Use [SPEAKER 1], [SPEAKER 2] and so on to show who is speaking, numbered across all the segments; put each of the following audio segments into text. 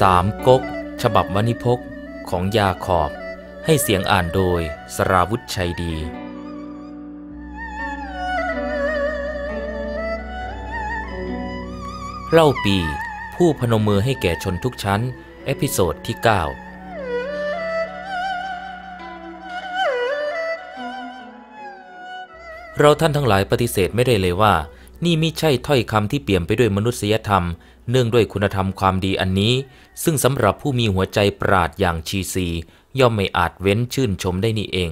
[SPEAKER 1] สามก๊กฉบับวณิพกของยาขอบ ให้เสียงอ่านโดยสราวุธชัยดี เล่าปีผู้พนมมือให้แก่ชนทุกชั้น เอพิโซดที่ 9 เราท่านทั้งหลายปฏิเสธไม่ได้เลยว่านี่มิใช่ถ้อยคำที่เปลี่ยมไปด้วยมนุษยธรรม เนื่องด้วยคุณธรรมความดีอันนี้ ซึ่งสำหรับผู้มีหัวใจปราดอย่างชีซี ย่อมไม่อาจเว้นชื่นชมได้นี่เอง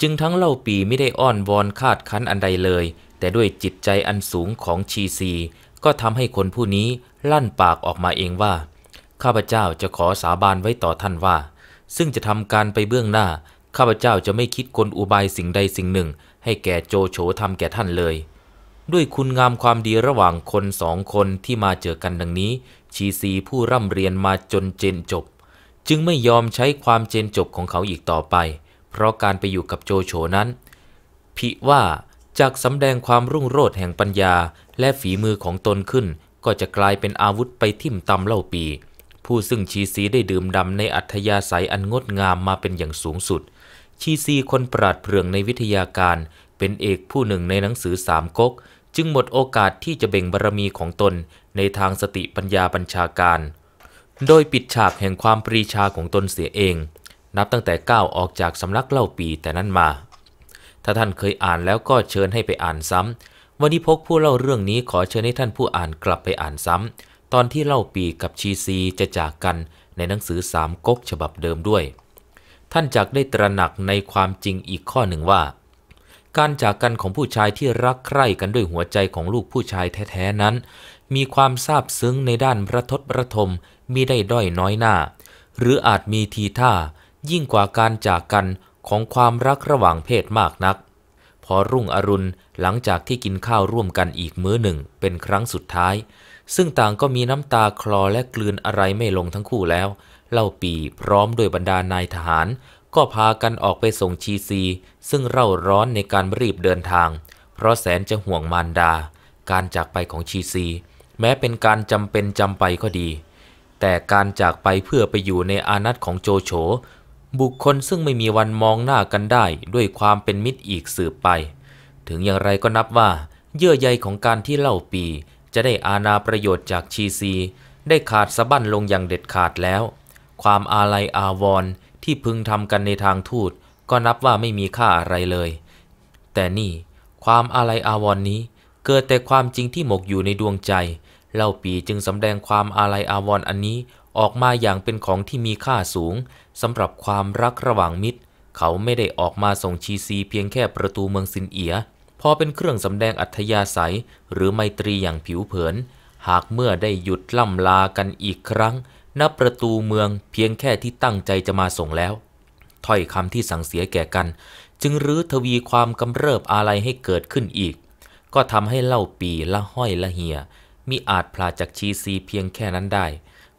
[SPEAKER 1] จึงทั้งเล่าปีไม่ได้อ้อนวอนคาดคั้นอันใดเลย แต่ด้วยจิตใจอันสูงของชีซีก็ทำให้คนผู้นี้ลั่นปากออกมาเองว่า ข้าพเจ้าจะขอสาบานไว้ต่อท่านว่า ซึ่งจะทำการไปเบื้องหน้า ข้าพเจ้าจะไม่คิดกลอุบายสิ่งใดสิ่งหนึ่ง ให้แก่โจโฉทำแก่ท่านเลยด้วยคุณงามความดีระหว่างคนสองคนที่มาเจอกันดังนี้ ชีซีผู้ร่ำเรียนมาจนเจนจบ จึงไม่ยอมใช้ความเจนจบของเขาอีกต่อไป เพราะการไปอยู่กับโจโฉนั้น พิว่าจากสำแดงความรุ่งโรจน์แห่งปัญญา และฝีมือของตนขึ้น ก็จะกลายเป็นอาวุธไปทิ่มตำเล่าปี ผู้ซึ่งชีซีได้ดื่มดำในอัธยาศัยอันงดงามมาเป็นอย่างสูงสุด ชีซีคนปราดเปรื่องในวิทยาการ เป็นเอกผู้หนึ่งในหนังสือสามก๊กจึงหมดโอกาสที่จะเบ่งบารมีของตนในทางสติปัญญาบัญชาการ โดยปิดฉากแห่งความปรีชาของตนเสียเอง นับตั้งแต่ก้าวออกจากสำนักเล่าปีแต่นั้นมา ถ้าท่านเคยอ่านแล้วก็เชิญให้ไปอ่านซ้ำวันนี้พกผู้เล่าเรื่องนี้ขอเชิญให้ท่านผู้อ่านกลับไปอ่านซ้ำ ตอนที่เล่าปีกับชีซีจะจากกันในหนังสือสามก๊กฉบับเดิมด้วย ท่านจักได้ตระหนักในความจริงอีกข้อหนึ่งว่าการจากกันของผู้ชายที่รักใคร่กันด้วยหัวใจของลูกผู้ชายแท้ๆนั้น มีความซาบซึ้งในด้านพระทศประทมมิได้ด้อยน้อยหน้า หรืออาจมีทีท่า ยิ่งกว่าการจากกันของความรักระหว่างเพศมากนัก พอรุ่งอรุณหลังจากที่กินข้าวร่วมกันอีกมื้อหนึ่ง เป็นครั้งสุดท้าย ซึ่งต่างก็มีน้ำตาคลอและกลืนอะไรไม่ลงทั้งคู่แล้วเล่าปีพร้อมด้วยบรรดานายทหารก็พากันออกไปส่งชีซี ซึ่งเร่าร้อนในการรีบเดินทาง เพราะแสนจะห่วงมารดา การจากไปของชีซี แม้เป็นการจำเป็นจำไปก็ดี แต่การจากไปเพื่อไปอยู่ในอานัตของโจโฉบุคคลซึ่งไม่มีวันมองหน้ากันได้ด้วยความเป็นมิตรอีกสืบไป ถึงอย่างไรก็นับว่า เยื่อใยของการที่เล่าปีจะได้อานาประโยชน์จากชีซีได้ขาดสะบั้นลงอย่างเด็ดขาดแล้ว ความอาลัยอาวรณ์ที่พึงทำกันในทางทูต ก็นับว่าไม่มีค่าอะไรเลย แต่นี่ความอะไรอาวรนนี้ เกิดแต่ความจริงที่หมกอยู่ในดวงใจเล่าปีจึงสำแดงความอาลัยอาวรออันนี้ออกมาอย่างเป็นของที่มีค่าสูงสำหรับความรักระหว่างมิตร เขาไม่ได้ออกมาส่งชีซีเพียงแค่ประตูเมืองซินเอียพอเป็นเครื่องสำแดงอัธยาศัยหรือไมตรีอย่างผิวเผิน หากเมื่อได้หยุดล่ำลากันอีกครั้งณประตูเมืองเพียงแค่ที่ตั้งใจจะมาส่งแล้วถ้อยคำที่สั่งเสียแก่กัน จึงรื้อทวีความกำเริบอะไรให้เกิดขึ้นอีก ก็ทำให้เล่าปีละห้อยละเหียมิอาจพลาจากชีซีเพียงแค่นั้นได้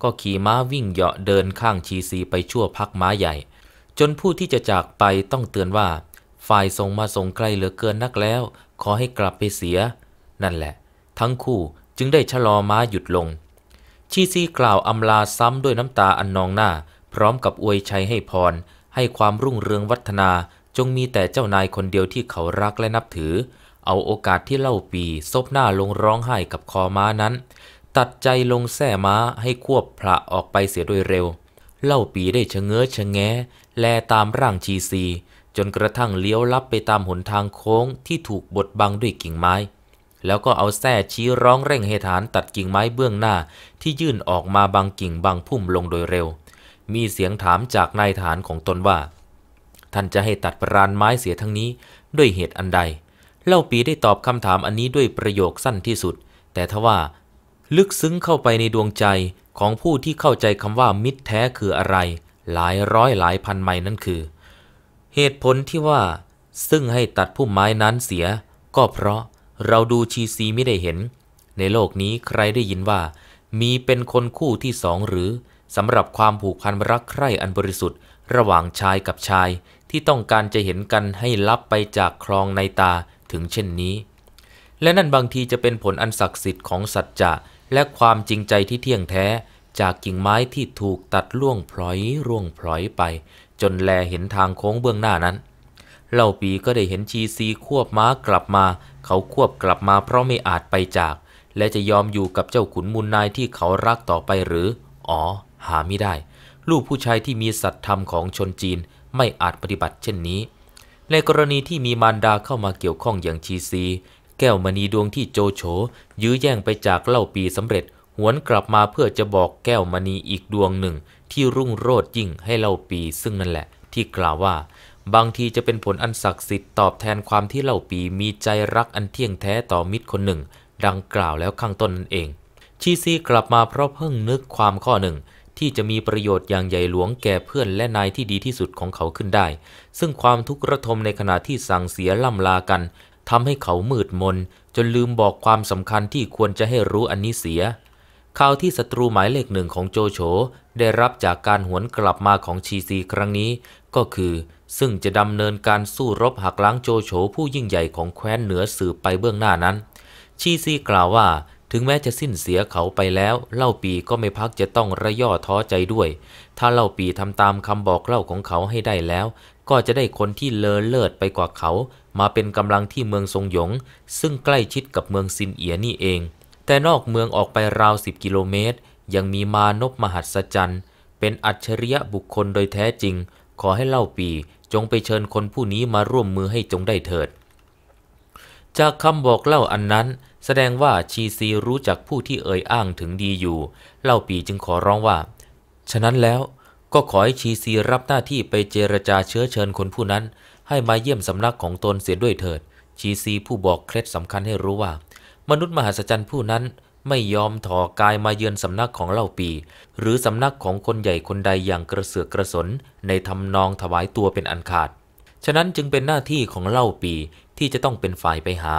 [SPEAKER 1] ก็ขี่ม้าวิ่งเหาะเดินข้างชีซีไปชั่วพักม้าใหญ่ จนผู้ที่จะจากไปต้องเตือนว่า ฝ่ายส่งมาส่งไกลเหลือเกินนักแล้ว ขอให้กลับไปเสีย นั่นแหละ ทั้งคู่จึงได้ชะลอม้าหยุดลงชีซีกล่าวอำลาซ้ำด้วยน้ำตาอันนองหน้าพร้อมกับอวยชัยให้พรให้ความรุ่งเรืองวัฒนาจงมีแต่เจ้านายคนเดียวที่เขารักและนับถือเอาโอกาสที่เล่าปีซบหน้าลงร้องไห้กับคอม้านั้น ตัดใจลงแท่ม้าให้ควบพระออกไปเสียโดยเร็ว เล่าปีได้ชะเง้อชะแงแลตามร่างชีซีจนกระทั่งเลี้ยวลับไปตามหนทางโค้งที่ถูกบดบังด้วยกิ่งไม้แล้วก็เอาแส้ชี้ร้องเร่งให้ฐานตัดกิ่งไม้เบื้องหน้าที่ยื่นออกมาบางกิ่งบางพุ่มลงโดยเร็ว มีเสียงถามจากนายฐานของตนว่า ท่านจะให้ตัดปรานไม้เสียทั้งนี้ด้วยเหตุอันใดเล่าปีได้ตอบคำถามอันนี้ด้วยประโยคสั้นที่สุด แต่ทว่า ลึกซึ้งเข้าไปในดวงใจของผู้ที่เข้าใจคำว่ามิตรแท้คืออะไร หลายร้อยหลายพันไม้นั่นคือ เหตุผลที่ว่า ซึ่งให้ตัดพุ่มไม้นั้นเสีย ก็เพราะเราดูชีซีไม่ได้เห็น ในโลกนี้ใครได้ยินว่า มีเป็นคนคู่ที่สองหรือสำหรับความผูกพันรักใคร่อันบริสุทธิ์ ระหว่างชายกับชาย ที่ต้องการจะเห็นกันให้ลับไปจากคลองในตาถึงเช่นนี้ และนั่นบางทีจะเป็นผลอันศักดิ์สิทธิ์ของสัจจะและความจริงใจที่เที่ยงแท้จากกิ่งไม้ที่ถูกตัดล่วงพลอยร่วงพลอยไป จนแลเห็นทางโค้งเบื้องหน้านั้นเล่าปีก็ได้เห็นชีซีควบม้ากลับมาเขาควบกลับมาเพราะไม่อาจไปจาก และจะยอมอยู่กับเจ้าขุนมูลนายที่เขารักต่อไปหรือ อ๋อ หาไม่ได้ ลูกผู้ชายที่มีสัตธรรมของชนจีนไม่อาจปฏิบัติเช่นนี้ ในกรณีที่มีมารดาเข้ามาเกี่ยวข้องอย่างชีซี แก้วมณีดวงที่โจโฉยื้อแย่งไปจากเล่าปีสำเร็จ หวนกลับมาเพื่อจะบอกแก้วมณีอีกดวงหนึ่ง ที่รุ่งโรจน์ยิ่งให้เล่าปีซึ่งนั่นแหละ ที่กล่าวว่าบางทีจะเป็นผลอันศักดิ์สิทธิ์ตอบแทนความที่เหล่าปีมีใจรักอันเที่ยงแท้ต่อมิตรคนหนึ่ง ดังกล่าวแล้วข้างต้นนั่นเอง ชีซีกลับมาเพราะเพิ่งนึกความข้อหนึ่ง ที่จะมีประโยชน์อย่างใหญ่หลวงแก่เพื่อนและนายที่ดีที่สุดของเขาขึ้นได้ ซึ่งความทุกข์ระทมในขณะที่สั่งเสียล่ำลากันทำให้เขามืดมน จนลืมบอกความสำคัญที่ควรจะให้รู้อันนี้เสีย ข่าวที่ศัตรูหมายเลขหนึ่งของโจโฉได้รับจากการหวนกลับมาของชีซี ครั้งนี้ก็คือซึ่งจะดำเนินการสู้รบหักล้างโจโฉผู้ยิ่งใหญ่ของแคว้นเหนือสืบไปเบื้องหน้านั้นชีซีกล่าวว่า ถึงแม้จะสิ้นเสียเขาไปแล้ว เล่าปีก็ไม่พักจะต้องระย่อท้อใจด้วย ถ้าเล่าปีทำตามคำบอกเล่าของเขาให้ได้แล้ว ก็จะได้คนที่เลอเลิศไปกว่าเขา มาเป็นกำลังที่เมืองทรงหยง ซึ่งใกล้ชิดกับเมืองซินเอียนี่เอง แต่นอกเมืองออกไปราวสิบกิโลเมตร ยังมีมานพมหัศจรรย์ เป็นอัจฉริยะบุคคลโดยแท้จริง ขอให้เล่าปีจงไปเชิญคนผู้นี้มาร่วมมือให้จงได้เถิด จากคำบอกเล่าอันนั้น แสดงว่าชีซีรู้จักผู้ที่เอ่ยอ้างถึงดีอยู่ เล่าปีจึงขอร้องว่า ฉะนั้นแล้ว ก็ขอให้ชีซีรับหน้าที่ไปเจรจาเชื้อเชิญคนผู้นั้น ให้มาเยี่ยมสำนักของตนเสียด้วยเถิด ชีซีผู้บอกเคล็ดสำคัญให้รู้ว่า มนุษย์มหัศจรรย์ผู้นั้นไม่ยอมถอกายมาเยือนสำนักของเล่าปี หรือสำนักของคนใหญ่คนใดอย่างกระเสือกกระสน ในทำนองถวายตัวเป็นอันขาด ฉะนั้นจึงเป็นหน้าที่ของเล่าปีที่จะต้องเป็นฝ่ายไปหา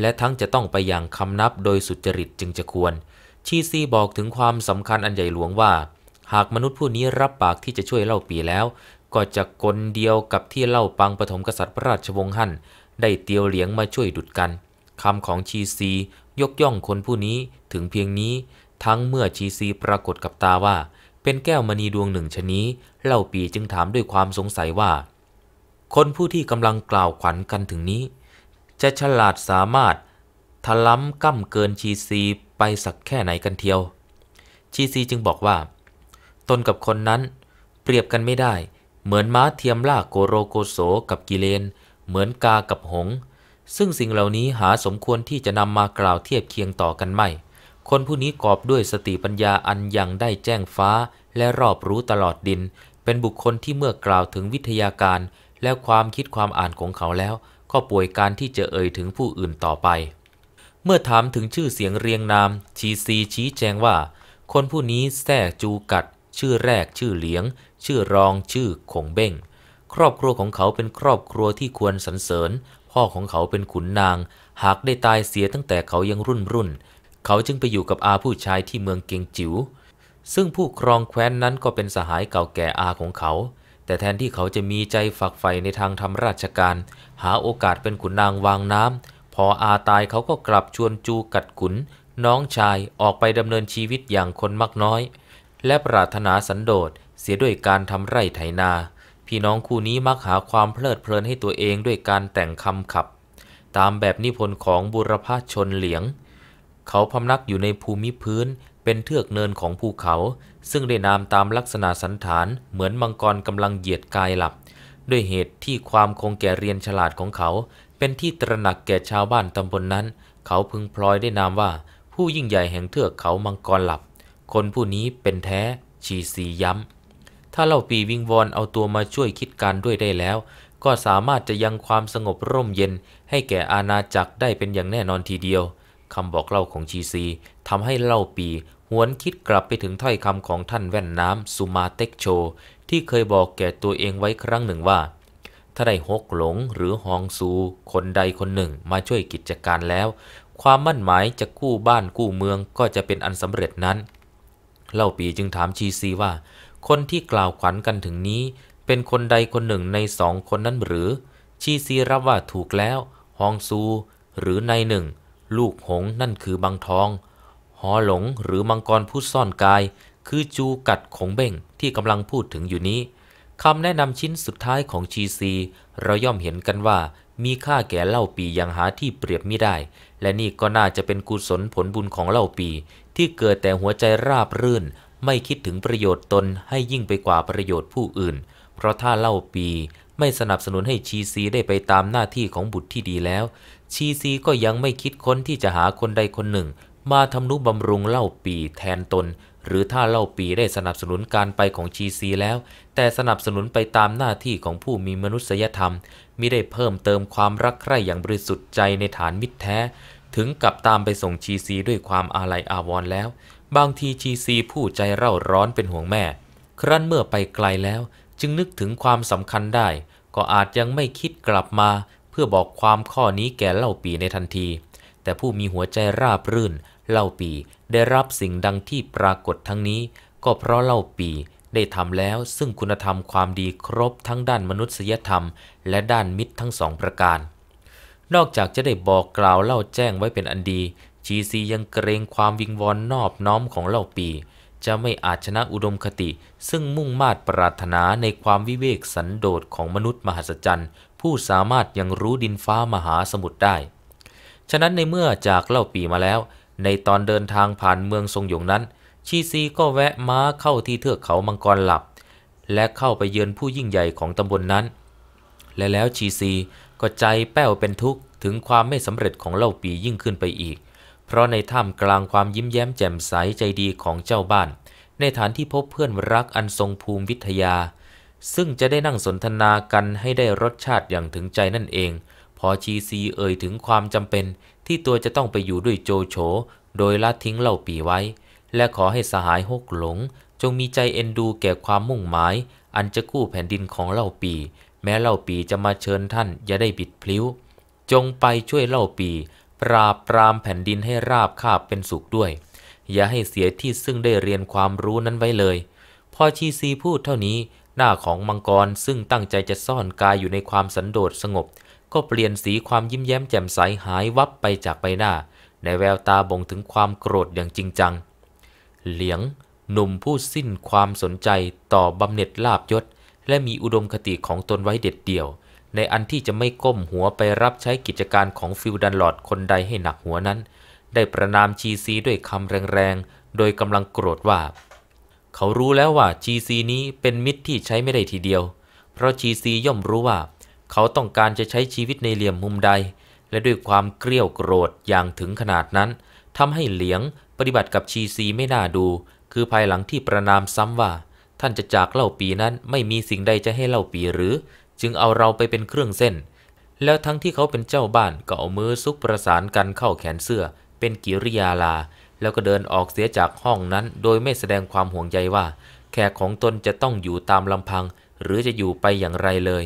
[SPEAKER 1] และทั้งจะต้องไปอย่างคำนับโดยสุจริตจึงจะควร ชีซีบอกถึงความสำคัญอันใหญ่หลวงว่า หากมนุษย์ผู้นี้รับปากที่จะช่วยเล่าปีแล้ว ก็จะคนเดียวกับที่เล่าปังปฐมกษัตริย์พระราชวงศ์ฮั่นได้เตียวเหลียงมาช่วยดุดกันคำของชีซียกย่องคนผู้นี้ถึงเพียงนี้ทั้งเมื่อชีซีปรากฏกับตาว่าเป็นแก้วมณีดวงหนึ่งชนี้เล่าปีจึงถามด้วยความสงสัยว่า คนผู้ที่กำลังกล่าวขวัญกันถึงนี้ จะฉลาดสามารถทะล้ำก้ำเกินชีซีไปสักแค่ไหนกันเทียว ชีซีจึงบอกว่าตนกับคนนั้น เปรียบกันไม่ได้เหมือนม้าเทียมล่าโกโรโกโสกับกิเลน เหมือนกากับหงซึ่งสิ่งเหล่านี้หาสมควรที่จะนำมากล่าวเทียบเคียงต่อกันไม่ คนผู้นี้กอบด้วยสติปัญญาอันยังได้แจ้งฟ้า และรอบรู้ตลอดดิน เป็นบุคคลที่เมื่อกล่าวถึงวิทยาการ และความคิดความอ่านของเขาแล้วก็ป่วยการที่จะเอ่ยถึงผู้อื่นต่อไป เมื่อถามถึงชื่อเสียงเรียงนาม ชีซีชี้แจงว่า คนผู้นี้แท้จูกัด ชื่อแรก ชื่อเหลียง ชื่อรอง ชื่อคงเบ้งครอบครัวของเขาเป็นครอบครัวที่ควรสรรเสริญพ่อของเขาเป็นขุนนาง หากได้ตายเสียตั้งแต่เขายังรุ่นรุ่น เขาจึงไปอยู่กับอาผู้ชายที่เมืองเกียงจิว๋ว ซึ่งผู้ครองแคว้นนั้นก็เป็นสหายเก่าแก่อาของเขา แต่แทนที่เขาจะมีใจฝักใฝ่ในทางทำราชการ หาโอกาสเป็นขุนนางวางน้ำ พออาตายเขาก็กลับชวนจูกัดขุน น้องชายออกไปดำเนินชีวิตอย่างคนมักน้อย และปรารถนาสันโดษเสียด้วยการทำไร่ไถนาพี่น้องคู่นี้มักหาความเพลิดเพลินให้ตัวเองด้วยการแต่งคำขับ ตามแบบนิพนธ์ของบุรพาชนเหลียง เขาพำนักอยู่ในภูมิพื้น เป็นเทือกเนินของภูเขา ซึ่งได้นามตามลักษณะสันฐานเหมือนมังกรกำลังเหยียดกายหลับ ด้วยเหตุที่ความคงแก่เรียนฉลาดของเขา เป็นที่ตระหนักแก่ชาวบ้านตำบลนนั้น เขาพึงพลอยได้นามว่าผู้ยิ่งใหญ่แห่งเทือกเขามังกรหลับ คนผู้นี้เป็นแท้ชีสีย้ำถ้าเล่าปีวิงวอนเอาตัวมาช่วยคิดการด้วยได้แล้ว ก็สามารถจะยังความสงบร่มเย็นให้แก่อาณาจักรได้เป็นอย่างแน่นอนทีเดียวคำบอกเล่าของชีซีทำให้เล่าปีหวนคิดกลับไปถึงถ้อยคำของท่านแว่นน้ำสุมาเต็กโชที่เคยบอกแก่ตัวเองไว้ครั้งหนึ่งว่า ถ้าได้หกหลงหรือฮองซูคนใดคนหนึ่งมาช่วยกิจการแล้ว ความมั่นหมายจะกู้บ้านกู้เมืองก็จะเป็นอันสำเร็จนั้น เล่าปีจึงถามชีซีว่าคนที่กล่าวขวัญกันถึงนี้ เป็นคนใดคนหนึ่งในสองคนนั้นหรือ ชีซีรับว่าถูกแล้วฮองซู หรือนายหนึ่ง ลูกหงนั่นคือบางทอง หอหลงหรือมังกรผู้ซ่อนกายคือจูกัดขงเบ่งที่กำลังพูดถึงอยู่นี้ คำแนะนำชิ้นสุดท้ายของชีซีเราย่อมเห็นกันว่ามีค่าแก่เล่าปีอย่างหาที่เปรียบไม่ได้ และนี่ก็น่าจะเป็นกุศลผลบุญของเล่าปีที่เกิดแต่หัวใจราบรื่นไม่คิดถึงประโยชน์ตนให้ยิ่งไปกว่าประโยชน์ผู้อื่น เพราะถ้าเล่าปีไม่สนับสนุนให้ชีซี ได้ไปตามหน้าที่ของบุตรที่ดีแล้ว ชีซีก็ยังไม่คิดค้นที่จะหาคนใดคนหนึ่ง มาทำนุบำรุงเล่าปีแทนตน หรือถ้าเล่าปีได้สนับสนุนการไปของชีซี แล้ว แต่สนับสนุนไปตามหน้าที่ของผู้มีมนุษยธรรม มิได้เพิ่มเติมความรักใคร่อย่างบริสุทธิ์ใจในฐานมิตรแท้ ถึงกับตามไปส่งชีซี ด้วยความอาลัยอาวรณ์แล้วบางที ชีซี ผู้ใจเร่าร้อนเป็นห่วงแม่ ครั้นเมื่อไปไกลแล้วจึงนึกถึงความสำคัญได้ ก็อาจยังไม่คิดกลับมา เพื่อบอกความข้อนี้แก่เล่าปีในทันที แต่ผู้มีหัวใจราบรื่น เล่าปี ได้รับสิ่งดังที่ปรากฏทั้งนี้ ก็เพราะเล่าปี ได้ทำแล้วซึ่งคุณธรรมความดีครบทั้งด้านมนุษยธรรม และด้านมิตรทั้งสองประการ นอกจากจะได้บอกกล่าวเล่าแจ้งไว้เป็นอันดีชีซียังเกรงความวิงวอนนอบน้อมของเหล่าปี จะไม่อาจชนะอุดมคติ ซึ่งมุ่งมาดปรารถนาในความวิเวกสันโดษของมนุษย์มหัศจรรย์ผู้สามารถยังรู้ดินฟ้ามหาสมุทรได้ ฉะนั้นในเมื่อจากเล่าปีมาแล้ว ในตอนเดินทางผ่านเมืองทรงหยงนั้นชีซีก็แวะม้าเข้าที่เทือกเขามังกรหลับ และเข้าไปเยือนผู้ยิ่งใหญ่ของตำบลนนั้น และแล้วชีซีก็ใจแป้วเป็นทุกข์ถึงความไม่สำเร็จของเล่าปียิ่งขึ้นไปอีกเพราะในถ้ำกลางความยิ้มแย้มแจ่มใสใจดีของเจ้าบ้าน ในฐานที่พบเพื่อนรักอันทรงภูมิวิทยา ซึ่งจะได้นั่งสนทนากันให้ได้รสชาติอย่างถึงใจนั่นเอง พอชีซีเอ่ยถึงความจำเป็น ที่ตัวจะต้องไปอยู่ด้วยโจโฉโดยละทิ้งเหล่าปีไว้ และขอให้สหายฮกหลง จงมีใจเอ็นดูแก่ความมุ่งหมาย อันจะกู้แผ่นดินของเล่าปี แม้เล่าปีจะมาเชิญท่าน อย่าได้บิดพลิ้ว จงไปช่วยเล่าปีปราบปรามแผ่นดินให้ราบคาบเป็นสุขด้วย อย่าให้เสียที่ซึ่งได้เรียนความรู้นั้นไว้เลย พอชีซีพูดเท่านี้ หน้าของมังกรซึ่งตั้งใจจะซ่อนกายอยู่ในความสันโดษสงบ ก็เปลี่ยนสีความยิ้มแย้มแจ่มใสหายวับไปจากใบหน้า ในแววตาบ่งถึงความโกรธอย่างจริงจัง เหลียง หนุ่มผู้สิ้นความสนใจต่อบำเหน็จลาบยศและมีอุดมคติของตนไว้เด็ดเดี่ยวในอันที่จะไม่ก้มหัวไปรับใช้กิจการของฟิลดันหลอดคนใดให้หนักหัวนั้น ได้ประนามชีซีด้วยคำแรงๆ โดยกำลังโกรธว่า เขารู้แล้วว่าชีซีนี้เป็นมิตรที่ใช้ไม่ได้ทีเดียว เพราะชีซีย่อมรู้ว่า เขาต้องการจะใช้ชีวิตในเหลี่ยมมุมใด และด้วยความเกลี้ยโกรธอย่างถึงขนาดนั้นทำให้เหลียงปฏิบัติกับชีซีไม่น่าดู คือภายหลังที่ประนามซ้ำว่า ท่านจะจากเล่าปีนั้นไม่มีสิ่งใดจะให้เล่าปีหรือจึงเอาเราไปเป็นเครื่องเส้น แล้วทั้งที่เขาเป็นเจ้าบ้านก็เอามือซุกประสานกันเข้าแขนเสื้อ เป็นกิริยาลา แล้วก็เดินออกเสียจากห้องนั้นโดยไม่แสดงความห่วงใยว่า แขกของตนจะต้องอยู่ตามลำพังหรือจะอยู่ไปอย่างไรเลย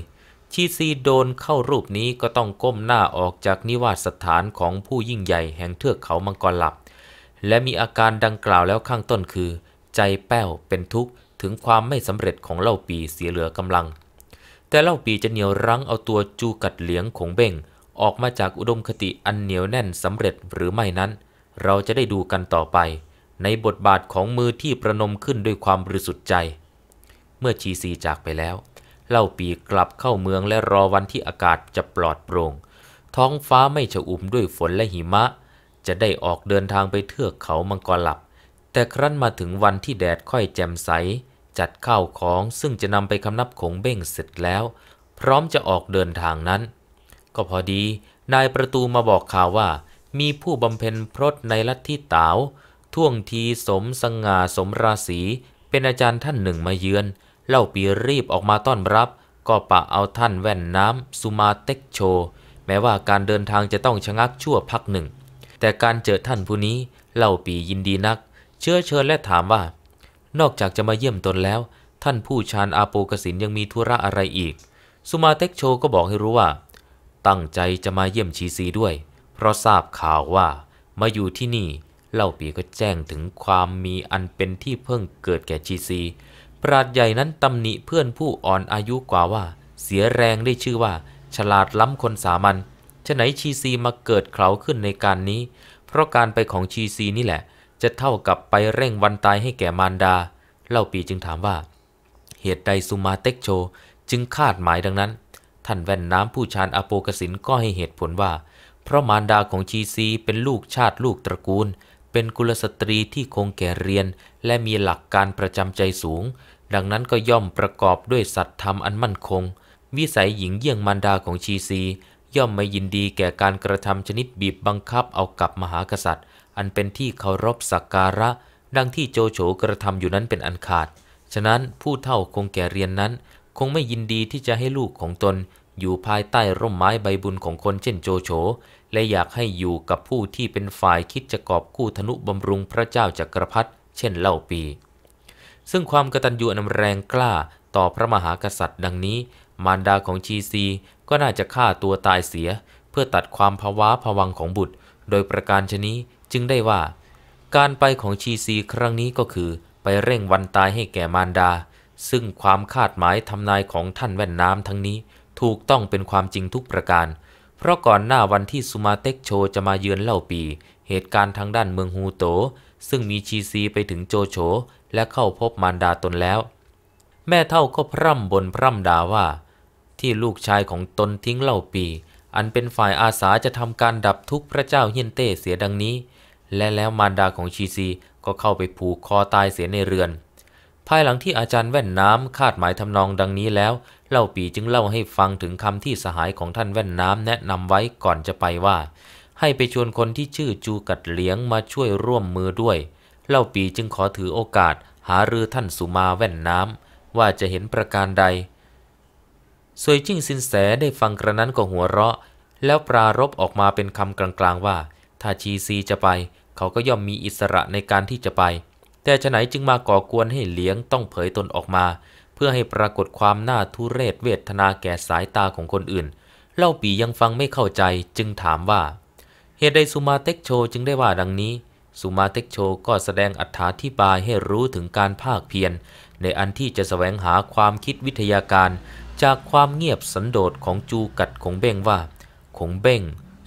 [SPEAKER 1] ชีซีโดนเข้ารูปนี้ก็ต้องก้มหน้าออกจากนิวาสสถานของผู้ยิ่งใหญ่แห่งเทือกเขามังกรหลับ และมีอาการดังกล่าวแล้วข้างต้นคือ ใจแป้วเป็นทุกข์ถึงความไม่สำเร็จของเล่าปีเสียเหลือกำลังแต่เล่าปีจะเหนียวรั้งเอาตัวจูกัดเหลียงของเบ่ง ออกมาจากอุดมคติอันเหนียวแน่นสำเร็จหรือไม่นั้น เราจะได้ดูกันต่อไป ในบทบาทของมือที่ประนมขึ้นด้วยความบริสุทธิ์ใจ เมื่อชีซีจากไปแล้ว เล่าปีกลับเข้าเมืองและรอวันที่อากาศจะปลอดโปรง่ง ท้องฟ้าไม่ฉะอุ่มด้วยฝนและหิมะ จะได้ออกเดินทางไปเทือกเขามังกรหลับ แต่ครั้นมาถึงวันที่แดดค่อยแจ่มใสจัดข้าวของซึ่งจะนำไปคำนับขงเบ้งเสร็จแล้ว พร้อมจะออกเดินทางนั้น ก็พอดีนายประตูมาบอกข่าวว่า มีผู้บำเพ็ญพรตในลัทธิตาวท่วงทีสมสง่า สมราศี เป็นอาจารย์ท่านหนึ่งมาเยือน เล่าปีรีบออกมาต้อนรับ ก็ปะเอาท่านแว่นน้ำสุมาเต็กโช แม้ว่าการเดินทางจะต้องชะงักชั่วพักหนึ่ง แต่การเจอท่านผู้นี้เล่าปียินดีนัก เชื้อเชิญและถามว่านอกจากจะมาเยี่ยมตนแล้ว ท่านผู้ชานอาโปกสินยังมีธุระอะไรอีก สุมาเต็กโชก็บอกให้รู้ว่า ตั้งใจจะมาเยี่ยมชีซีด้วย เพราะทราบข่าวว่ามาอยู่ที่นี่ เล่าปีก็แจ้งถึงความมีอันเป็นที่เพิ่งเกิดแก่ชีซี ปราดใหญ่นั้นตำหนิเพื่อนผู้อ่อนอายุกว่าว่า เสียแรงได้ชื่อว่าฉลาดล้ำคนสามัญฉะไหนชีซีมาเกิดเขาขึ้นในการนี้ เพราะการไปของชีซีนี่แหละจะเท่ากับไปเร่งวันตายให้แก่มารดา เล่าปีจึงถามว่า เหตุใดสุมาเต็กโช จึงคาดหมายดังนั้น ท่านแว่นน้ำผู้ชานอโปกสินก็ให้เหตุผลว่า เพราะมารดาของชีซีเป็นลูกชาติลูกตระกูล เป็นกุลสตรีที่คงแก่เรียน และมีหลักการประจำใจสูง ดังนั้นก็ย่อมประกอบด้วยสัตยธรรมอันมั่นคง วิสัยหญิงเยี่ยงมารดาของชีซีย่อมไม่ยินดีแก่การกระทำชนิดบีบบังคับเอากับมหากษัตริย์ อันเป็นที่เคารพสักการะ ดังที่โจโฉกระทำอยู่นั้นเป็นอันขาด ฉะนั้นผู้เท่าคงแก่เรียนนั้น คงไม่ยินดีที่จะให้ลูกของตนอยู่ภายใต้ร่มไม้ใบบุญของคนเช่นโจโฉและอยากให้อยู่กับผู้ที่เป็นฝ่ายคิดจะกอบกู้ธนุบำรุงพระเจ้าจักรพรรดิเช่นเล่าปีซึ่งความกระตันยูอันแรงกล้าต่อพระมหากษัตริย์ ดังนี้ มารดาของชีซีก็น่าจะฆ่าตัวตายเสีย เพื่อตัดความภาวะผวังของบุตร โดยประการชนี้ จึงได้ว่า การไปของชีซีครั้งนี้ก็คือ ไปเร่งวันตายให้แก่มารดา ซึ่งความคาดหมายทำนายของท่านแว่นน้ำทั้งนี้ถูกต้องเป็นความจริงทุกประการ เพราะก่อนหน้าวันที่สุมาเต็กโชจะมาเยือนเล่าปี เหตุการณ์ทางด้านเมืองฮูโต ซึ่งมีชีซีไปถึงโจโฉและเข้าพบมารดาตนแล้ว แม่เท่าก็พร่ำบนพร่ำด่าว่าที่ลูกชายของตนทิ้งเหล่าปี อันเป็นฝ่ายอาสาจะทำการดับทุกพระเจ้าเฮียนเต้เสียดังนี้ และแล้วมารดาของชีซีก็เข้าไปผูกคอตายเสียในเรือน ภายหลังที่อาจารย์แว่นน้ำคาดหมายทำนองดังนี้แล้ว เล่าปีจึงเล่าให้ฟังถึงคำที่สหายของท่านแว่นน้ำแนะนำไว้ก่อนจะไปว่า ให้ไปชวนคนที่ชื่อจูกัดเหลียงมาช่วยร่วมมือด้วย เล่าปีจึงขอถือโอกาส หารือท่านสุมาแว่นน้ำว่าจะเห็นประการใดซวยจิ้งสินแสได้ฟังกระนั้นก็หัวเราะ แล้วปรารบออกมาเป็นคำกลางๆว่า ถ้าชีซีจะไปเขาก็ย่อมมีอิสระในการที่จะไป แต่ฉไหนจึงมาก่อกวนให้เหลียงต้องเผยตนออกมา เพื่อให้ปรากฏความน่าทุเรศเวทนาแก่สายตาของคนอื่น เล่าปียังฟังไม่เข้าใจจึงถามว่า เหตุใดสุมาเต็กโชจึงได้ว่าดังนี้สุมาเต็กโชก็แสดงอัถาธิบายให้รู้ถึงการภาคเพียร ในอันที่จะสแสวงหาความคิดวิทยาการจากความเงียบสันโดษของจูกัดคงเบ้งว่าคงเบ้ง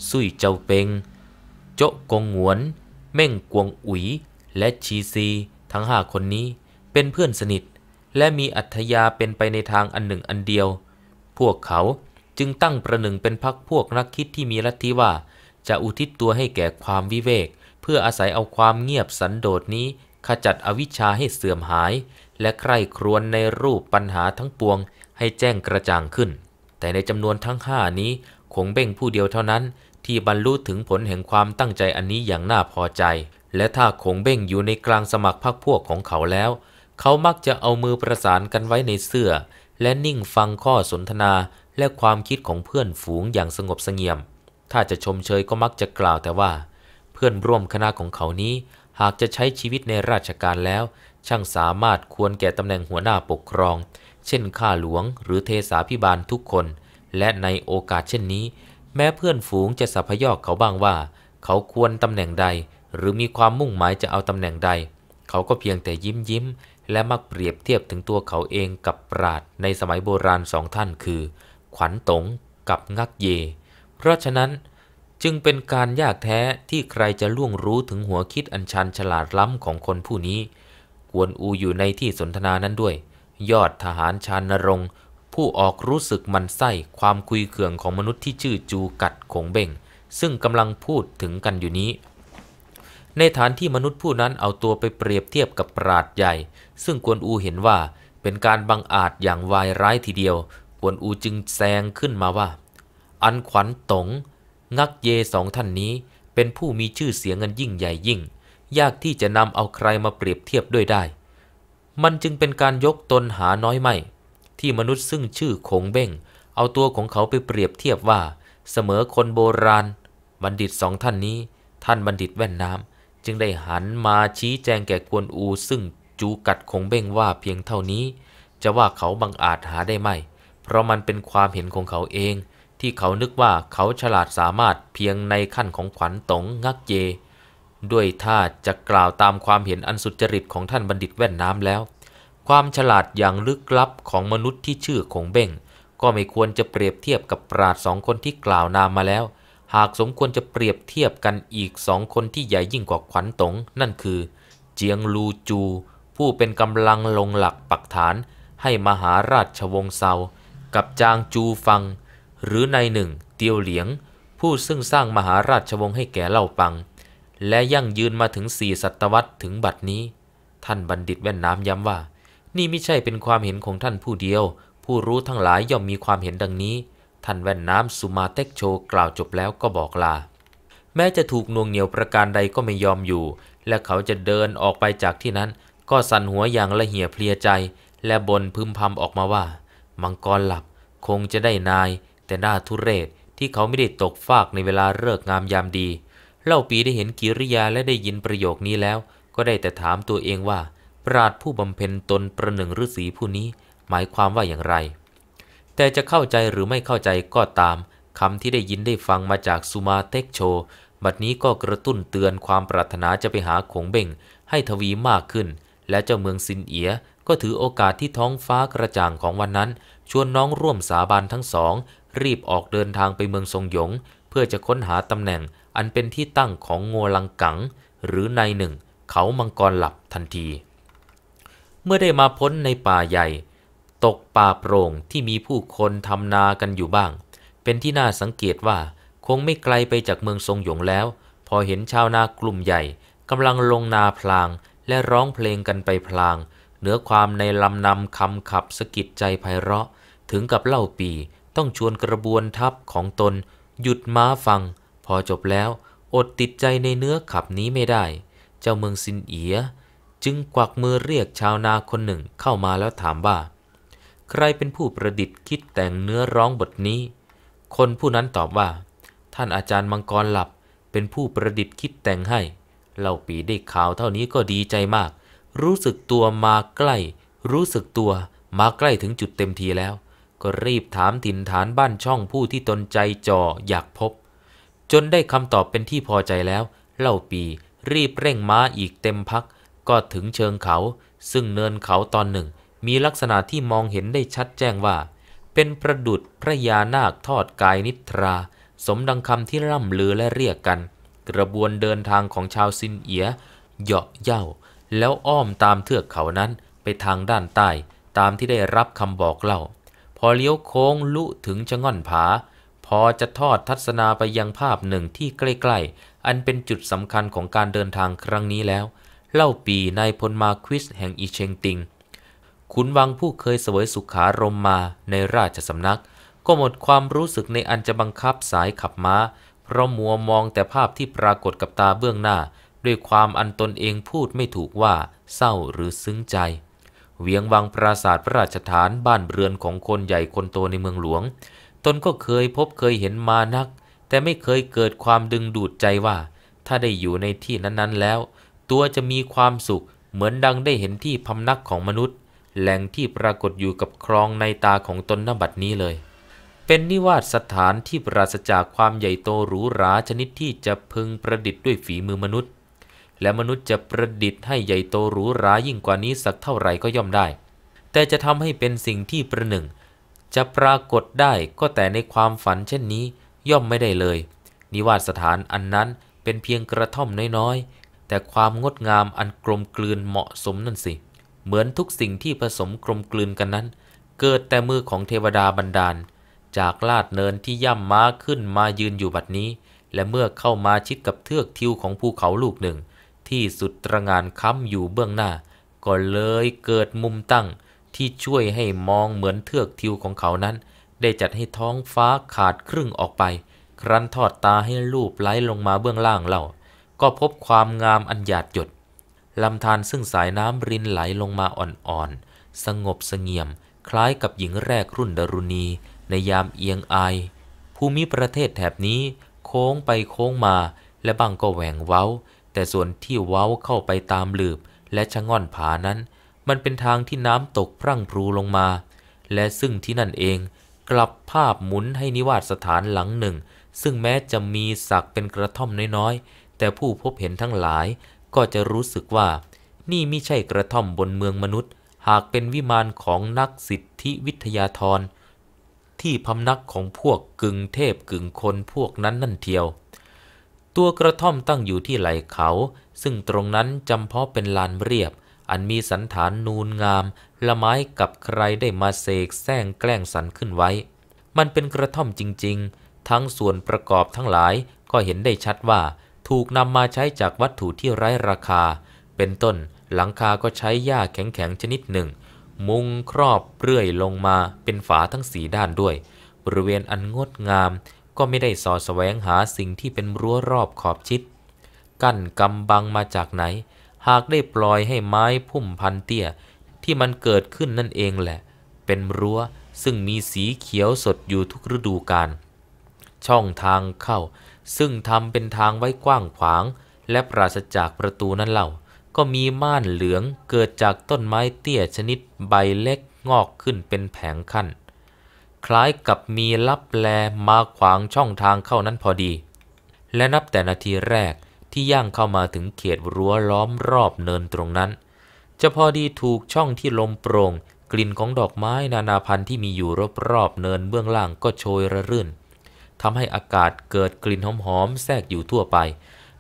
[SPEAKER 1] ซุยเจ้าเปงโจกงหวน เม่งกวงอุ๋ยและชีซี ทั้งห้าคนนี้เป็นเพื่อนสนิท และมีอัธยาเป็นไปในทางอันหนึ่งอันเดียว พวกเขาจึงตั้งประหนึ่งเป็นพักพวกนักคิดที่มีลัทธิว่า จะอุทิศตัวให้แก่ความวิเวก เพื่ออาศัยเอาความเงียบสันโดษนี้ขจัดอวิชชาให้เสื่อมหาย และใคร่ครวญในรูปปัญหาทั้งปวงให้แจ้งกระจ่างขึ้น แต่ในจำนวนทั้งห้านี้ คงเบ่งผู้เดียวเท่านั้น ที่บรรลุถึงผลแห่งความตั้งใจอันนี้อย่างน่าพอใจ และถ้าคงเบ่งอยู่ในกลางสมัครพรรคพวกของเขาแล้ว เขามักจะเอามือประสานกันไว้ในเสื้อ และนิ่งฟังข้อสนทนาและความคิดของเพื่อนฝูงอย่างสงบสงเงียม ถ้าจะชมเชยก็มักจะกล่าวแต่ว่า เพื่อนร่วมคณะของเขานี้ หากจะใช้ชีวิตในราชการแล้ว ช่างสามารถควรแก่ตำแหน่งหัวหน้าปกครองเช่นข้าหลวงหรือเทสาพิบาลทุกคน และในโอกาสเช่นนี้ แม้เพื่อนฝูงจะสัพยอกเขาบ้างว่า เขาควรตำแหน่งใดหรือมีความมุ่งหมายจะเอาตำแหน่งใด เขาก็เพียงแต่ยิ้มยิ้ม และมักเปรียบเทียบถึงตัวเขาเองกับปราดในสมัยโบราณสองท่านคือ ขวัญตงกับงักเย เพราะฉะนั้นจึงเป็นการยากแท้ที่ใครจะล่วงรู้ถึงหัวคิดอันชันฉลาดล้ำของคนผู้นี้กวนอูอยู่ในที่สนทนานั้นด้วยยอดทหารชานรง ผู้ออกรู้สึกมันไส้ความคุยเคืองของมนุษย์ที่ชื่อจูกัดขงเบ่ง ซึ่งกำลังพูดถึงกันอยู่นี้ ในฐานที่มนุษย์ผู้นั้นเอาตัวไปเปรียบเทียบกับปราดใหญ่ ซึ่งกวนอูเห็นว่าเป็นการบังอาจอย่างวายร้ายทีเดียวกวนอูจึงแซงขึ้นมาว่า อันขวัญตงงักเยสองท่านนี้เป็นผู้มีชื่อเสียงอันยิ่งใหญ่ยิ่ง ยากที่จะนำเอาใครมาเปรียบเทียบด้วยได้มันจึงเป็นการยกตนหาน้อยไม่ ที่มนุษย์ซึ่งชื่อคงเบ้งเอาตัวของเขาไปเปรียบเทียบว่า เสมอคนโบราณ บัณฑิตสองท่านนี้ ท่านบัณฑิตแว่นน้ำจึงได้หันมาชี้แจงแก่กวนอูซึ่งจูกัดคงเบ้งว่าเพียงเท่านี้ จะว่าเขาบังอาจหาได้ไหมเพราะมันเป็นความเห็นของเขาเอง ที่เขานึกว่าเขาฉลาดสามารถเพียงในขั้นของขวัญตงงักเยด้วยท่าจะกล่าวตามความเห็นอันสุจริตของท่านบัณฑิตแว่นน้ำแล้ว ความฉลาดอย่างลึกลับของมนุษย์ที่ชื่อคงเบ้ง ก็ไม่ควรจะเปรียบเทียบกับปราดสองคนที่กล่าวนามมาแล้ว หากสมควรจะเปรียบเทียบกันอีกสองคนที่ใหญ่ยิ่งกว่าขวัญตงนั่นคือ เจียงลูจูผู้เป็นกำลังลงหลักปักฐานให้มหาราชวงศ์เซา กับจางจูฟัง หรือในหนึ่ง เตียวเหลียงผู้ซึ่งสร้างมหาราชวงศ์ให้แก่เล่าปังและยั่งยืนมาถึงสี่ศตวรรษถึงบัดนี้ท่านบัณฑิตแว่นน้ำย้ำว่า นี่ไม่ใช่เป็นความเห็นของท่านผู้เดียว ผู้รู้ทั้งหลายย่อมมีความเห็นดังนี้ ท่านแว่นน้ำสุมาเต็กโช กล่าวจบแล้วก็บอกลา แม้จะถูกนวงเหนียวประการใดก็ไม่ยอมอยู่ และเขาจะเดินออกไปจากที่นั้น ก็สั่นหัวอย่างละเหี่ยเพลียใจ และบนพึมพำออกมาว่า มังกรหลับ คงจะได้นาย แต่หน้าทุเรศที่เขาไม่ได้ตกฟากในเวลาเลิกงามยามดีเล่าปีได้เห็นกิริยาและได้ยินประโยคนี้แล้ว ก็ได้แต่ถามตัวเองว่า ปราดผู้บำเพ็ญตนประหนึ่งฤาษีผู้นี้ หมายความว่าอย่างไร แต่จะเข้าใจหรือไม่เข้าใจก็ตามคำที่ได้ยินได้ฟังมาจากสุมาเตกโชบัดนี้ก็กระตุ้นเตือนความปรารถนาจะไปหาขงเบ่ง ให้ทวีมากขึ้น และเจ้าเมืองซินเอีย ก็ถือโอกาสที่ท้องฟ้ากระจ่างของวันนั้น ชวนน้องร่วมสาบานทั้งสอง รีบออกเดินทางไปเมืองทรงหยง เพื่อจะค้นหาตำแหน่งอันเป็นที่ตั้งของงงลังกัง หรือในหนึ่ง เขามังกรหลับทันที เมื่อได้มาพ้นในป่าใหญ่ ตกป่าโปร่งที่มีผู้คนทำนากันอยู่บ้าง เป็นที่น่าสังเกตว่า คงไม่ไกลไปจากเมืองทรงหยงแล้ว พอเห็นชาวนากลุ่มใหญ่กำลังลงนาพลางและร้องเพลงกันไปพลาง เหนือความในลำนำคำขับสกิดใจไพเราะถึงกับเล่าปีต้องชวนกระบวนทัพของตนหยุดม้าฟังพอจบแล้วอดติดใจในเนื้อขับนี้ไม่ได้ เจ้าเมืองซินเอีย จึงกวักมือเรียกชาวนาคนหนึ่งเข้ามาแล้วถามว่าใครเป็นผู้ประดิษฐ์คิดแต่งเนื้อร้องบทนี้ คนผู้นั้นตอบว่า ท่านอาจารย์มังกรหลับเป็นผู้ประดิษฐ์คิดแต่งให้เล่าปีได้ข่าวเท่านี้ก็ดีใจมาก รู้สึกตัวมาใกล้รู้สึกตัวมาใกล้ถึงจุดเต็มทีแล้ว ก็รีบถามถิ่นฐานบ้านช่องผู้ที่ตนใจจ่ออยากพบจนได้คำตอบเป็นที่พอใจแล้ว เล่าปี รีบเร่งม้าอีกเต็มพักก็ถึงเชิงเขา ซึ่งเนินเขาตอนหนึ่ง มีลักษณะที่มองเห็นได้ชัดแจ้งว่า เป็นประดุดพระยานาคทอดกายนิทรา สมดังคำที่ร่ำลือและเรียกกัน กระบวนเดินทางของชาวซินเอียเหาะเย่า แล้วอ้อมตามเทือกเขานั้นไปทางด้านใต้ ตามที่ได้รับคำบอกเล่า พอเลี้ยวโค้งลุถึงชะง่อนผาพอจะทอดทัศนาไปยังภาพหนึ่งที่ใกล้ๆ อันเป็นจุดสำคัญของการเดินทางครั้งนี้แล้ว เล่าปีนายพลมาควิสแห่งอีเชงติง ขุนวังผู้เคยเสวยสุขารมมาในราชสำนัก ก็หมดความรู้สึกในอันจะบังคับสายขับม้าเพราะมัวมองแต่ภาพที่ปรากฏกับตาเบื้องหน้า ด้วยความอันตนเองพูดไม่ถูกว่าเศร้าหรือซึ้งใจเวียงวังปราสาทพระราชฐานบ้านเรือนของคนใหญ่คนโตในเมืองหลวงตนก็เคยพบเคยเห็นมานัก แต่ไม่เคยเกิดความดึงดูดใจว่า ถ้าได้อยู่ในที่นั้นๆแล้ว ตัวจะมีความสุขเหมือนดังได้เห็นที่พำนักของมนุษย์ แหล่งที่ปรากฏอยู่กับครองในตาของตนนบัดนี้เลย เป็นนิวาสสถานที่ปราศจากความใหญ่โตหรูหราชนิดที่จะพึงประดิษฐ์ด้วยฝีมือมนุษย์ และมนุษย์จะประดิษฐ์ให้ใหญ่โตหรูหรายิ่งกว่านี้สักเท่าไหร่ก็ย่อมได้ แต่จะทำให้เป็นสิ่งที่ประหนึ่งจะปรากฏได้ก็แต่ในความฝันเช่นนี้ ย่อมไม่ได้เลย นิวาสสถานอันนั้นเป็นเพียงกระท่อม น้อย ๆ แต่ความงดงามอันกลมกลืนเหมาะสมนั่นสิ เหมือนทุกสิ่งที่ผสมกลมกลืนกันนั้น เกิดแต่มือของเทวดาบันดาล จากลาดเนินที่ย่ำม้าขึ้นมายืนอยู่บัดนี้ และเมื่อเข้ามาชิดกับเทือกทิวของภูเขาลูกหนึ่ง ที่สุดตระงานค้ำอยู่เบื้องหน้าก็เลยเกิดมุมตั้งที่ช่วยให้มองเหมือนเทือกทิวของเขานั้น ได้จัดให้ท้องฟ้าขาดครึ่งออกไป ครั้นทอดตาให้รูปไหลลงมาเบื้องล่างเล่า ก็พบความงามอันหยาดหยดลำธารซึ่งสายน้ำรินไหลลงมาอ่อนๆ สงบสงเงียม คล้ายกับหญิงแรกรุ่นดรุณี ในยามเอียงอาย ภูมิประเทศแถบนี้ โค้งไปโค้งมา และบางก็แหว่งเว้า แต่ส่วนที่เว้าเข้าไปตามหลืบและชะง่อนผานั้นมันเป็นทางที่น้ำตกพรั่งพรูลงมา และซึ่งที่นั่นเองกลับภาพหมุนให้นิวาสสถานหลังหนึ่ง ซึ่งแม้จะมีสักเป็นกระท่อมน้อยๆ แต่ผู้พบเห็นทั้งหลาย ก็จะรู้สึกว่านี่ไม่ใช่กระท่อมบนเมืองมนุษย์ หากเป็นวิมานของนักสิทธิวิทยาธรที่พำนักของพวกกึ่งเทพกึ่งคนพวกนั้นนั่นเทียว ตัวกระท่อมตั้งอยู่ที่ไหล่เขา ซึ่งตรงนั้นจำเพาะเป็นลานเรียบอันมีสันฐานนูนงามละไม้กับใครได้มาเสกแซงแกล้งสันขึ้นไว้ มันเป็นกระท่อมจริงๆ ทั้งส่วนประกอบทั้งหลายก็เห็นได้ชัดว่า ถูกนำมาใช้จากวัตถุที่ไร้ราคา เป็นต้นหลังคาก็ใช้หญ้าแข็งๆชนิดหนึ่ง มุงครอบเรื่อยลงมาเป็นฝาทั้งสีด้านด้วย บริเวณอันงดงามก็ไม่ได้สอแสวงหาสิ่งที่เป็นรั้วรอบขอบชิด กั้นกำบังมาจากไหนหากได้ปล่อยให้ไม้พุ่มพันเตี้ยที่มันเกิดขึ้นนั่นเองแหละ เป็นรั้วซึ่งมีสีเขียวสดอยู่ทุกฤดูกาลช่องทางเข้า ซึ่งทำเป็นทางไว้กว้างขวาง และปราศจากประตูนั้นเล่า ก็มีม่านเหลืองเกิดจากต้นไม้เตี้ยชนิดใบเล็กงอกขึ้นเป็นแผงขั้น คล้ายกับมีลับแลมาขวางช่องทางเข้านั้นพอดี และนับแต่นาทีแรกที่ย่างเข้ามาถึงเขตรั้วล้อมรอบเนินตรงนั้นจะพอดีถูกช่องที่ลมโปร่งกลิ่นของดอกไม้นานาพันธุ์ที่มีอยู่รอบๆเนินเบื้องล่างก็โชยระรื่นทำให้อากาศเกิดกลิ่นหอมๆแทรกอยู่ทั่วไป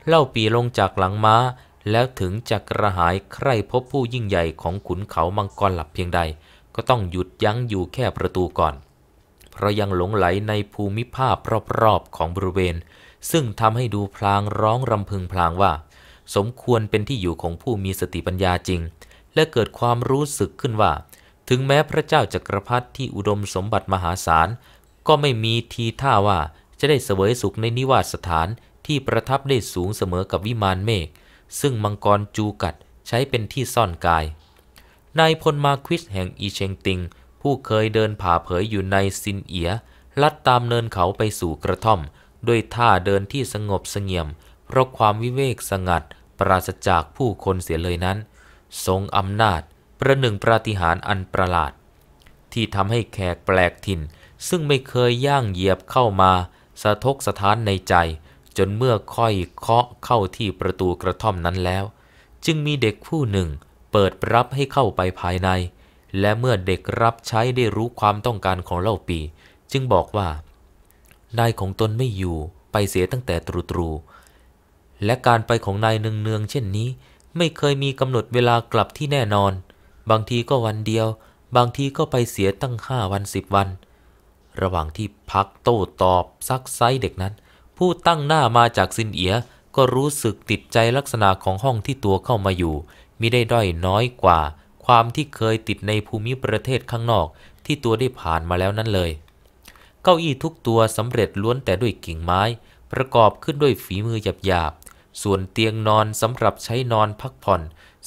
[SPEAKER 1] เล่าปีลงจากหลังม้า แล้วถึงจะกระหายใครพบผู้ยิ่งใหญ่ของขุนเขามังกรหลับเพียงใด ก็ต้องหยุดยั้งอยู่แค่ประตูก่อน เพราะยังหลงไหลในภูมิภาพรอบๆของบริเวณซึ่งทำให้ดูพลางร้องรำพึงพลางว่า สมควรเป็นที่อยู่ของผู้มีสติปัญญาจริง และเกิดความรู้สึกขึ้นว่า ถึงแม้พระเจ้าจักรพรรดิที่อุดมสมบัติมหาศาล ก็ไม่มีทีท่าว่าจะได้เสวยสุขในนิวาสสถาน ที่ประทับได้สูงเสมอกับวิมานเมฆซึ่งมังกรจูกัดใช้เป็นที่ซ่อนกาย นายพลมาควิสแห่งอีเชงติง ผู้เคยเดินผ่าเผยอยู่ในซินเอีย ลัดตามเนินเขาไปสู่กระท่อมด้วยท่าเดินที่สงบเสงี่ยมเพราะความวิเวกสงัด ปราศจากผู้คนเสียเลยนั้นทรงอำนาจ ประหนึ่งปราฏิหาริย์อันประหลาดที่ทำให้แขกแปลกถิ่น ซึ่งไม่เคยย่างเหยียบเข้ามา สะทกสะท้านในใจจนเมื่อค่อยเคาะเข้าที่ประตูกระท่อมนั้นแล้ว จึงมีเด็กผู้หนึ่ง เปิดรับให้เข้าไปภายใน และเมื่อเด็กรับใช้ได้รู้ความต้องการของเล่าปี จึงบอกว่านายของตนไม่อยู่ไปเสียตั้งแต่ตรูตรูและการไปของนายเนืองๆเช่นนี้ ไม่เคยมีกำหนดเวลากลับที่แน่นอน บางทีก็วันเดียว บางทีก็ไปเสียตั้งห้าวันสิบวัน ระหว่างที่พักโต้ตอบซักไซเด็กนั้น ผู้ตั้งหน้ามาจากซินเอียก็รู้สึกติดใจลักษณะของห้องที่ตัวเข้ามาอยู่มิได้ด้อยน้อยกว่า ความที่เคยติดในภูมิประเทศข้างนอก ที่ตัวได้ผ่านมาแล้วนั่นเลยเก้าอี้ทุกตัวสำเร็จล้วนแต่ด้วยกิ่งไม้ ประกอบขึ้นด้วยฝีมือหยาบๆ ส่วนเตียงนอนสำหรับใช้นอนพักผ่อน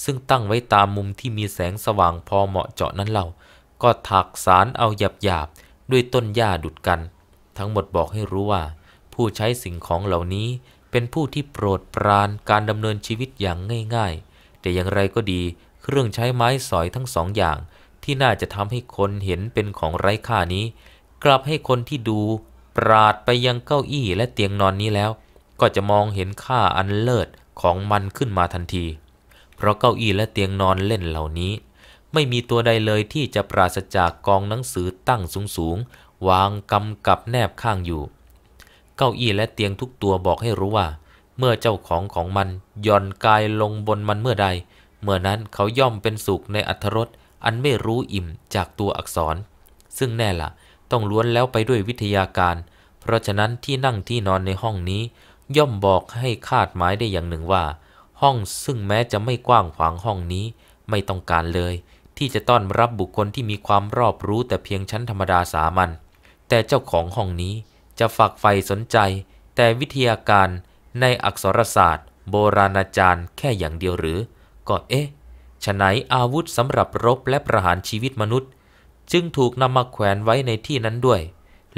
[SPEAKER 1] ซึ่งตั้งไว้ตามมุมที่มีแสงสว่างพอเหมาะเจาะนั้นเล่า ก็ถักสารเอาหยาบๆ ด้วยต้นหญ้าดุดกัน ทั้งหมดบอกให้รู้ว่าผู้ใช้สิ่งของเหล่านี้เป็นผู้ที่โปรดปรานการดำเนินชีวิตอย่างง่ายๆ แต่อย่างไรก็ดีเครื่องใช้ไม้สอยทั้งสองอย่างที่น่าจะทำให้คนเห็นเป็นของไร้ค่านี้กลับให้คนที่ดูปราดไปยังเก้าอี้และเตียงนอนนี้แล้ว ก็จะมองเห็นค่าอันเลิศของมันขึ้นมาทันที เพราะเก้าอี้และเตียงนอนเล่นเหล่านี้ ไม่มีตัวใดเลยที่จะปราศจากกองหนังสือตั้งสูงๆวางกำกับแนบข้างอยู่ เก้าอี้และเตียงทุกตัวบอกให้รู้ว่า เมื่อเจ้าของของมันย่อนกายลงบนมันเมื่อใด เมื่อนั้นเขาย่อมเป็นสุขในอัธรสอันไม่รู้อิ่มจากตัวอักษร ซึ่งแน่ละ่ะต้องล้วนแล้วไปด้วยวิทยาการ เพราะฉะนั้นที่นั่งที่นอนในห้องนี้ ย่อมบอกให้คาดหมายได้อย่างหนึ่งว่า ห้องซึ่งแม้จะไม่กว้างขวางห้องนี้ ไม่ต้องการเลย ที่จะต้อนรับบุคคลที่มีความรอบรู้แต่เพียงชั้นธรรมดาสามัญแต่เจ้าของห้องนี้ จะฝากไฟสนใจ แต่วิทยาการในอักษรศาสตร์ โบราณาจารย์แค่อย่างเดียวหรือ ก็เอ๊ะฉะไหนอาวุธสำหรับรบและประหารชีวิตมนุษย์จึงถูกนำมาแขวนไว้ในที่นั้นด้วย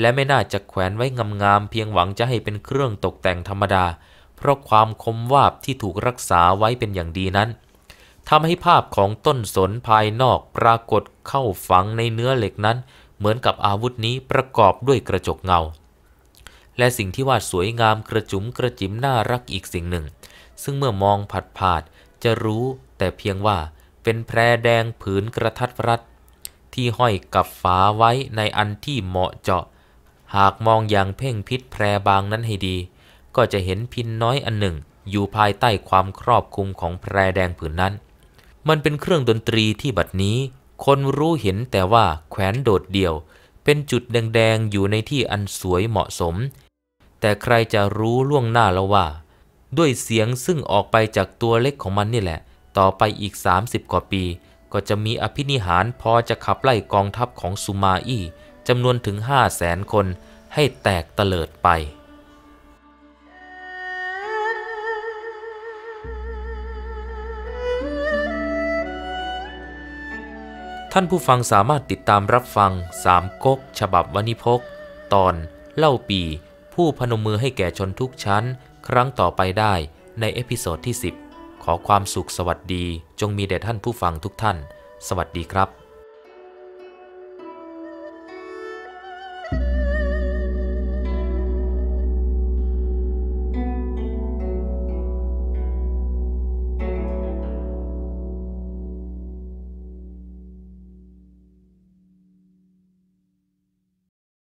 [SPEAKER 1] และไม่น่าจะแขวนไว้งามๆ เพียงหวังจะให้เป็นเครื่องตกแต่งธรรมดา เพราะความคมวาบที่ถูกรักษาไว้เป็นอย่างดีนั้น ทำให้ภาพของต้นสนภายนอกปรากฏเข้าฝังในเนื้อเหล็กนั้น เหมือนกับอาวุธนี้ประกอบด้วยกระจกเงา และสิ่งที่ว่าสวยงามกระจุมกระจิมน่ารักอีกสิ่งหนึ่ง ซึ่งเมื่อมองผัดผาดจะรู้ แต่เพียงว่าเป็นแพรแดงผืนกระทัดรัดที่ห้อย กับ ฝา ไว้ในอันที่เหมาะเจาะ หากมองอย่างเพ่งพิษแพรบางนั้นให้ดี ก็จะเห็นพินน้อยอันหนึ่งอยู่ภายใต้ความครอบคลุมของแพรแดงผืนนั้น มันเป็นเครื่องดนตรีที่บัด นี้ คนรู้เห็นแต่ว่าแขวนโดดเดี่ยว เป็นจุด แดง ๆ อยู่ในที่อันสวยเหมาะสม แต่ใครจะรู้ล่วงหน้าแล้วว่า ด้วยเสียงซึ่งออกไปจากตัวเล็กของมันนี่แหละ ต่อไปอีก 30 กว่าปีก็จะมีอภินิหารพอจะขับไล่กองทัพของสุมาอี้จำนวนถึงห้าแสนคนให้แตกตะเลิดไป ท่านผู้ฟังสามารถติดตามรับฟังสามก๊กฉบับวณิพก ตอนเล่าปี ผู้พนมมือให้แก่ชนทุกชั้นครั้งต่อไปได้ในเอพิโซดที่ 10ขอความสุขสวัสดี จงมีแด่ท่านผู้ฟังทุกท่าน สวัสดีครับ